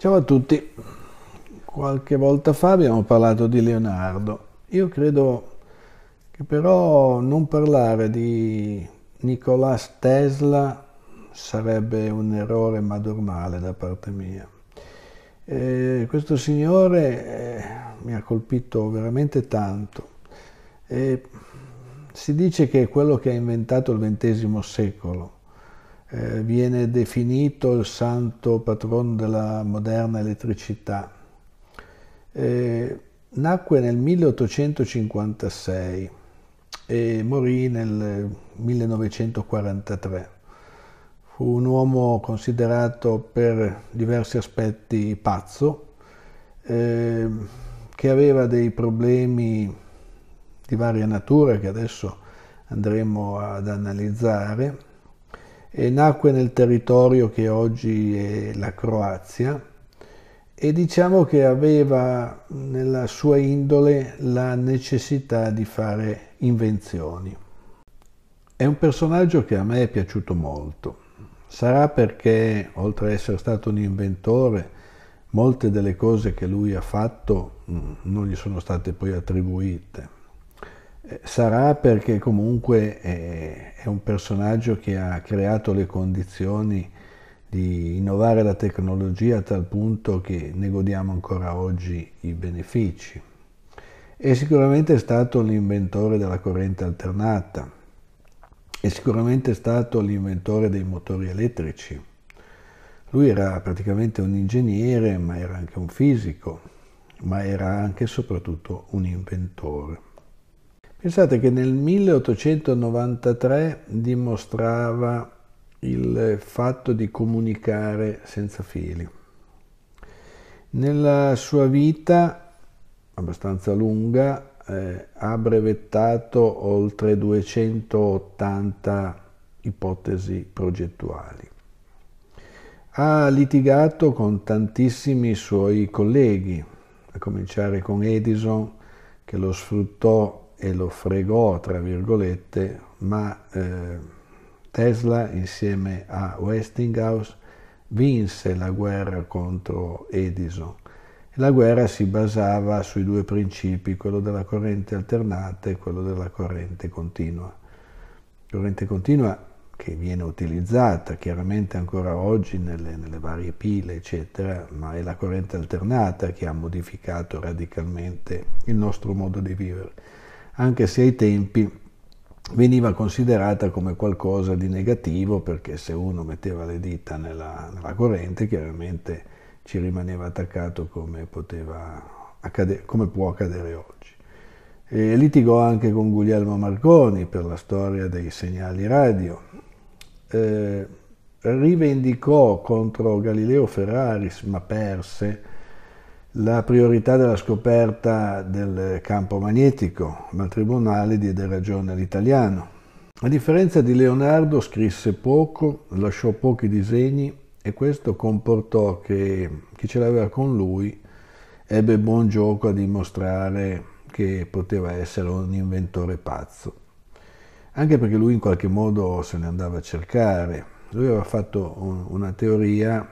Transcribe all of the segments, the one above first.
Ciao a tutti, qualche volta fa abbiamo parlato di Leonardo. Io credo che però non parlare di Nikola Tesla sarebbe un errore madormale da parte mia. Eh, questo signore eh, mi ha colpito veramente tanto. Eh, si dice che è quello che ha inventato il XX secolo eh, viene definito il santo patrono della moderna elettricità. Eh, nacque nel 1856 e morì nel 1943. Fu un uomo considerato per diversi aspetti pazzo, eh, che aveva dei problemi di varia natura che adesso andremo ad analizzare e nacque nel territorio che oggi è la Croazia e diciamo che aveva nella sua indole la necessità di fare invenzioni. È un personaggio che a me è piaciuto molto. Sarà perché, oltre ad essere stato un inventore, molte delle cose che lui ha fatto mm, non gli sono state poi attribuite eh, sarà perché comunque eh, è un personaggio che ha creato le condizioni di innovare la tecnologia a tal punto che ne godiamo ancora oggi i benefici. È sicuramente stato l'inventore della corrente alternata, è sicuramente stato l'inventore dei motori elettrici. Lui era praticamente un ingegnere, ma era anche un fisico, ma era anche e soprattutto un inventore. Pensate che nel 1893 dimostrava il fatto di comunicare senza fili. Nella sua vita, abbastanza lunga, eh, ha brevettato oltre 280 ipotesi progettuali. Ha litigato con tantissimi suoi colleghi, a cominciare con Edison, che lo sfruttò e lo fregò, tra virgolette, ma eh, Tesla insieme a Westinghouse vinse la guerra contro Edison. La guerra si basava sui due principi, quello della corrente alternata e quello della corrente continua. Corrente continua che viene utilizzata chiaramente ancora oggi nelle, nelle varie pile, eccetera, ma è la corrente alternata che ha modificato radicalmente il nostro modo di vivere anche se ai tempi veniva considerata come qualcosa di negativo perché se uno metteva le dita nella, nella corrente chiaramente ci rimaneva attaccato come, poteva accadere, come può accadere oggi. E litigò anche con Guglielmo Marconi per la storia dei segnali radio. Eh, rivendicò contro Galileo Ferraris, ma perse, la priorità della scoperta del campo magnetico, ma il tribunale diede ragione all'italiano. A differenza di Leonardo scrisse poco, lasciò pochi disegni e questo comportò che chi ce l'aveva con lui ebbe buon gioco a dimostrare che poteva essere un inventore pazzo, anche perché lui in qualche modo se ne andava a cercare. Lui aveva fatto una teoria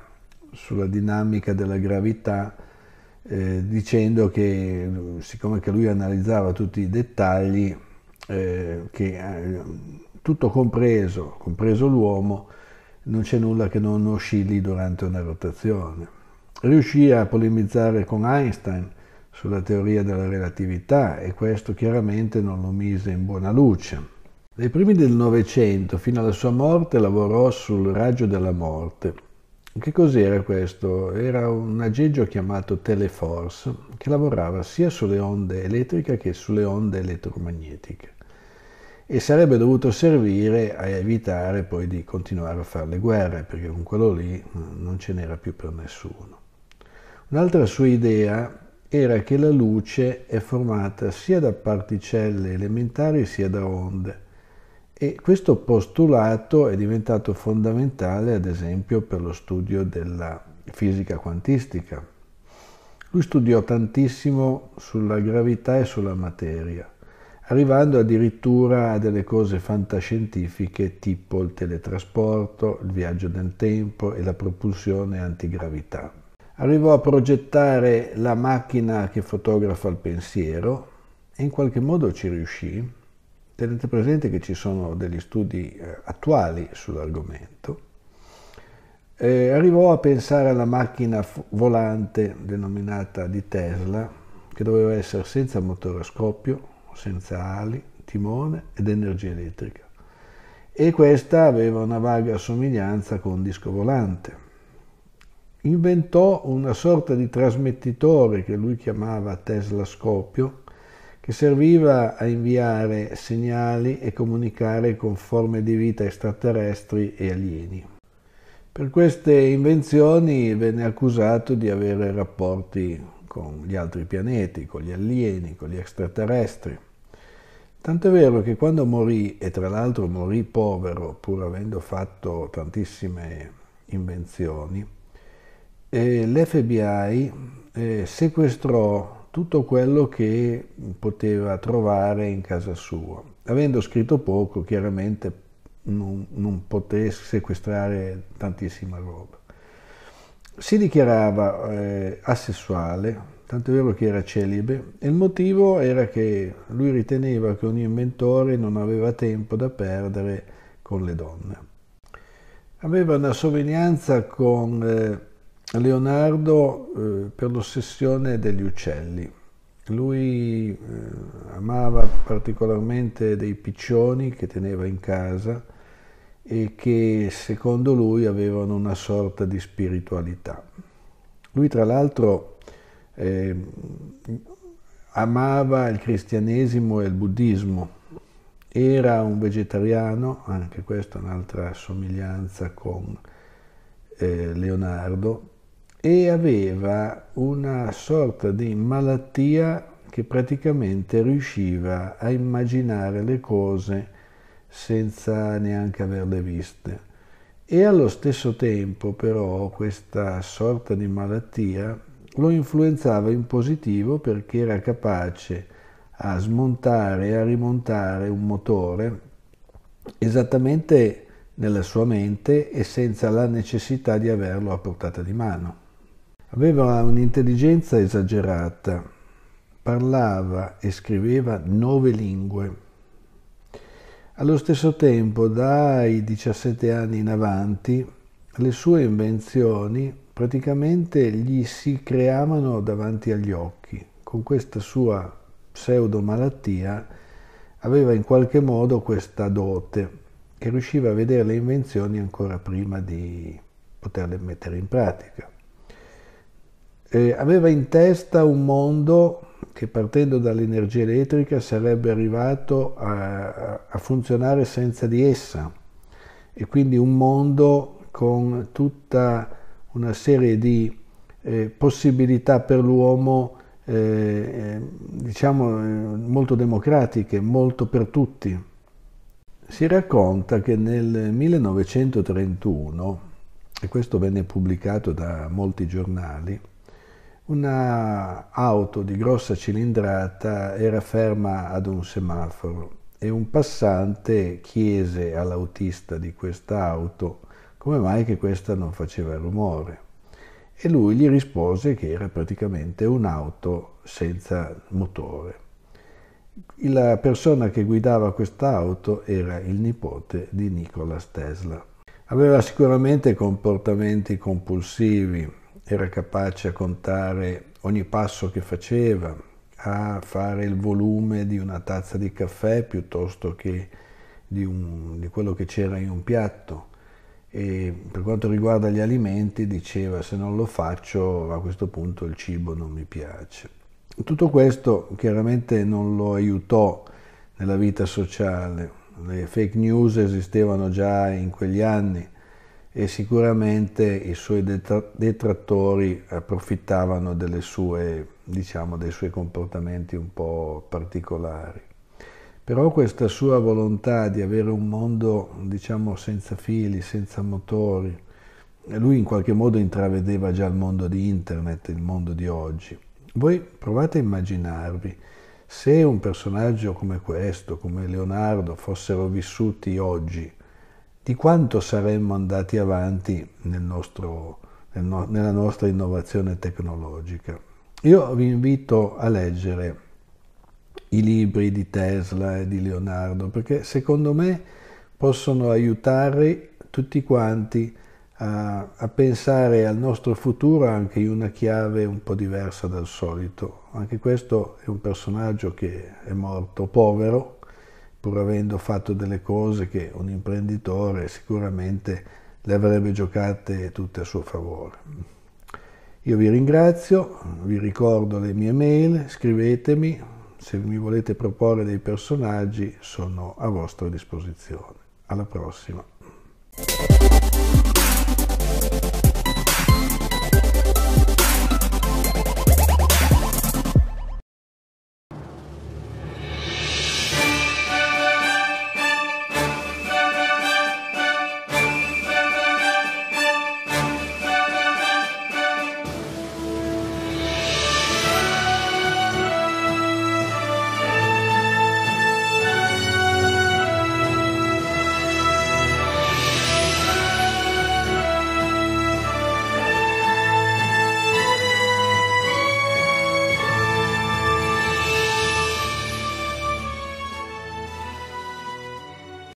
sulla dinamica della gravità eh, dicendo che siccome che lui analizzava tutti i dettagli, eh, che eh, tutto compreso, compreso l'uomo, non c'è nulla che non oscilli durante una rotazione. Riuscì a polemizzare con Einstein sulla teoria della relatività e questo chiaramente non lo mise in buona luce. Dai primi del Novecento fino alla sua morte lavorò sul raggio della morte che cos'era questo? Era un aggeggio chiamato Teleforce che lavorava sia sulle onde elettriche che sulle onde elettromagnetiche e sarebbe dovuto servire a evitare poi di continuare a fare le guerre perché con quello lì mm, non ce n'era più per nessuno. Un'altra sua idea era che la luce è formata sia da particelle elementari sia da onde e questo postulato è diventato fondamentale, ad esempio, per lo studio della fisica quantistica. Lui studiò tantissimo sulla gravità e sulla materia, arrivando addirittura a delle cose fantascientifiche tipo il teletrasporto, il viaggio nel tempo e la propulsione antigravità. Arrivò a progettare la macchina che fotografa il pensiero e in qualche modo ci riuscì, Tenete presente che ci sono degli studi eh, attuali sull'argomento. Eh, arrivò a pensare alla macchina volante denominata di Tesla, che doveva essere senza motore a scoppio, senza ali, timone ed energia elettrica. E questa aveva una vaga somiglianza con un disco volante. Inventò una sorta di trasmettitore che lui chiamava Tesla Scoppio, che serviva a inviare segnali e comunicare con forme di vita extraterrestri e alieni. Per queste invenzioni venne accusato di avere rapporti con gli altri pianeti, con gli alieni, con gli extraterrestri. Tant'è vero che quando morì, e tra l'altro morì povero, pur avendo fatto tantissime invenzioni, eh, l'FBI eh, sequestrò tutto quello che poteva trovare in casa sua. Avendo scritto poco, chiaramente non, non poté sequestrare tantissima roba. Si dichiarava eh, asessuale, tanto è vero che era celibe, e il motivo era che lui riteneva che ogni inventore non aveva tempo da perdere con le donne. Aveva una somiglianza con... Eh, Leonardo eh, per l'ossessione degli uccelli. Lui eh, amava particolarmente dei piccioni che teneva in casa e che secondo lui avevano una sorta di spiritualità. Lui tra l'altro eh, amava il cristianesimo e il buddismo, era un vegetariano, anche questa è un'altra somiglianza con eh, Leonardo, e aveva una sorta di malattia che praticamente riusciva a immaginare le cose senza neanche averle viste. E allo stesso tempo però questa sorta di malattia lo influenzava in positivo perché era capace a smontare e a rimontare un motore esattamente nella sua mente e senza la necessità di averlo a portata di mano. Aveva un'intelligenza esagerata, parlava e scriveva nove lingue. Allo stesso tempo, dai 17 anni in avanti, le sue invenzioni praticamente gli si creavano davanti agli occhi. Con questa sua pseudo malattia aveva in qualche modo questa dote che riusciva a vedere le invenzioni ancora prima di poterle mettere in pratica eh, aveva in testa un mondo che partendo dall'energia elettrica sarebbe arrivato a, a funzionare senza di essa e quindi un mondo con tutta una serie di eh, possibilità per l'uomo eh, eh diciamo eh, molto democratiche, molto per tutti. Si racconta che nel 1931, e questo venne pubblicato da molti giornali, una auto di grossa cilindrata era ferma ad un semaforo e un passante chiese all'autista di questa auto come mai che questa non faceva rumore e lui gli rispose che era praticamente un'auto senza motore. La persona che guidava quest'auto era il nipote di Nikola Tesla. Aveva sicuramente comportamenti compulsivi, era capace a contare ogni passo che faceva, a fare il volume di una tazza di caffè piuttosto che di, un, di quello che c'era in un piatto. E per quanto riguarda gli alimenti diceva se non lo faccio a questo punto il cibo non mi piace. Tutto questo chiaramente non lo aiutò nella vita sociale, le fake news esistevano già in quegli anni e sicuramente i suoi detrattori approfittavano sue, diciamo, dei suoi comportamenti un po' particolari. Però questa sua volontà di avere un mondo diciamo, senza fili, senza motori, lui in qualche modo intravedeva già il mondo di internet, il mondo di oggi. Voi provate a immaginarvi se un personaggio come questo, come Leonardo, fossero vissuti oggi, di quanto saremmo andati avanti nel nostro, nel no, nella nostra innovazione tecnologica. Io vi invito a leggere i libri di Tesla e di Leonardo perché secondo me possono aiutare tutti quanti a, a, pensare al nostro futuro anche in una chiave un po' diversa dal solito. Anche questo è un personaggio che è morto povero, pur avendo fatto delle cose che un imprenditore sicuramente le avrebbe giocate tutte a suo favore. Io vi ringrazio, vi ricordo le mie mail, scrivetemi, se mi volete proporre dei personaggi sono a vostra disposizione. Alla prossima!